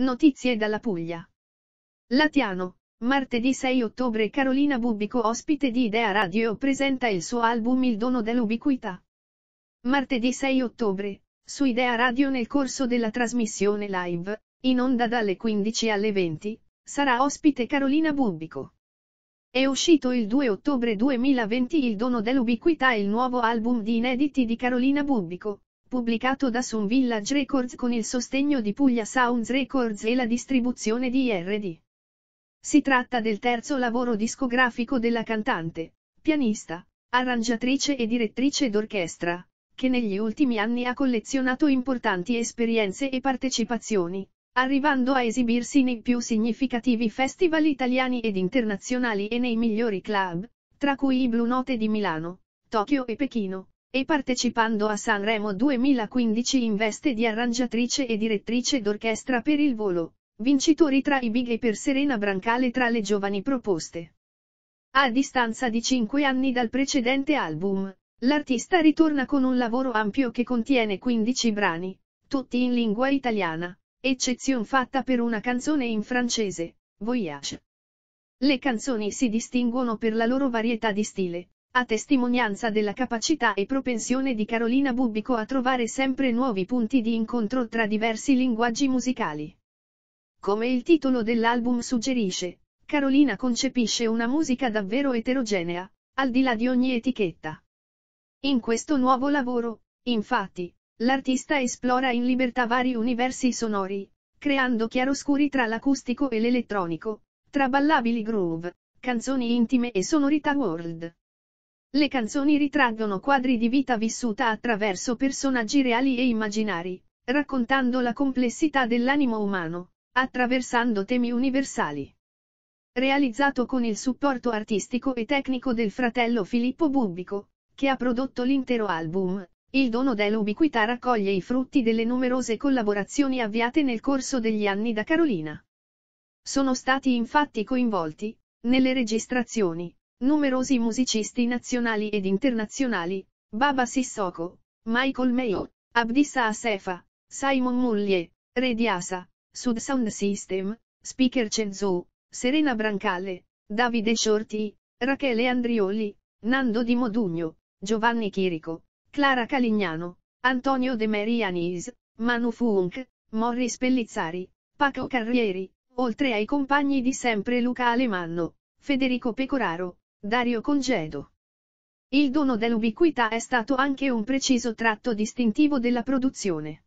Notizie dalla Puglia. Latiano, martedì 6 ottobre Carolina Bubbico ospite di Idea Radio presenta il suo album Il dono dell'ubiquità. Martedì 6 ottobre, su Idea Radio nel corso della trasmissione live, in onda dalle 15 alle 20, sarà ospite Carolina Bubbico. È uscito il 2 ottobre 2020 Il dono dell'ubiquità il nuovo album di inediti di Carolina Bubbico, pubblicato da Sun Village Records con il sostegno di Puglia Sounds Records e la distribuzione di IRD. Si tratta del terzo lavoro discografico della cantante, pianista, arrangiatrice e direttrice d'orchestra, che negli ultimi anni ha collezionato importanti esperienze e partecipazioni, arrivando a esibirsi nei più significativi festival italiani ed internazionali e nei migliori club, tra cui i Blue Note di Milano, Tokyo e Pechino e partecipando a Sanremo 2015 in veste di arrangiatrice e direttrice d'orchestra per il volo, vincitori tra i big e per Serena Brancale tra le giovani proposte. A distanza di 5 anni dal precedente album, l'artista ritorna con un lavoro ampio che contiene 15 brani, tutti in lingua italiana, eccezion fatta per una canzone in francese, Voyage. Le canzoni si distinguono per la loro varietà di stile, a testimonianza della capacità e propensione di Carolina Bubbico a trovare sempre nuovi punti di incontro tra diversi linguaggi musicali. Come il titolo dell'album suggerisce, Carolina concepisce una musica davvero eterogenea, al di là di ogni etichetta. In questo nuovo lavoro, infatti, l'artista esplora in libertà vari universi sonori, creando chiaroscuri tra l'acustico e l'elettronico, tra ballabili groove, canzoni intime e sonorità world. Le canzoni ritraggono quadri di vita vissuta attraverso personaggi reali e immaginari, raccontando la complessità dell'animo umano, attraversando temi universali. Realizzato con il supporto artistico e tecnico del fratello Filippo Bubbico, che ha prodotto l'intero album, il dono dell'ubiquità raccoglie i frutti delle numerose collaborazioni avviate nel corso degli anni da Carolina. Sono stati infatti coinvolti, nelle registrazioni, Numerosi musicisti nazionali ed internazionali, Baba Sissoko, Michael Mayo, Abdissa Asefa, Simon Muglie, Rediasa, Sud Sound System, Speaker Cenzou, Serena Brancale, Davide Shorty, Rachele Andrioli, Nando Di Modugno, Giovanni Chirico, Clara Calignano, Antonio De Marianis, Manu Funk, Morris Pellizzari, Paco Carrieri, oltre ai compagni di sempre Luca Alemanno, Federico Pecoraro, Dario Congedo. Il dono dell'ubiquità è stato anche un preciso tratto distintivo della produzione.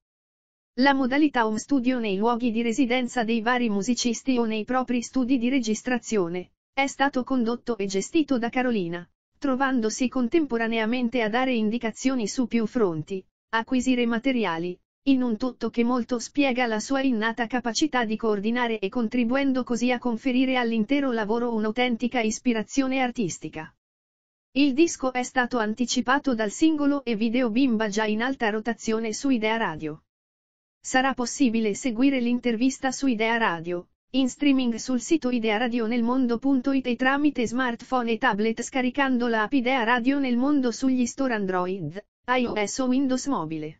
La modalità home studio nei luoghi di residenza dei vari musicisti o nei propri studi di registrazione, è stato condotto e gestito da Carolina, trovandosi contemporaneamente a dare indicazioni su più fronti, acquisire materiali, in un tutto che molto spiega la sua innata capacità di coordinare e contribuendo così a conferire all'intero lavoro un'autentica ispirazione artistica. Il disco è stato anticipato dal singolo e video Bimba già in alta rotazione su Idea Radio. Sarà possibile seguire l'intervista su Idea Radio, in streaming sul sito idearadionelmondo.it e tramite smartphone e tablet scaricando la app Idea Radio nel mondo sugli store Android, iOS o Windows mobile.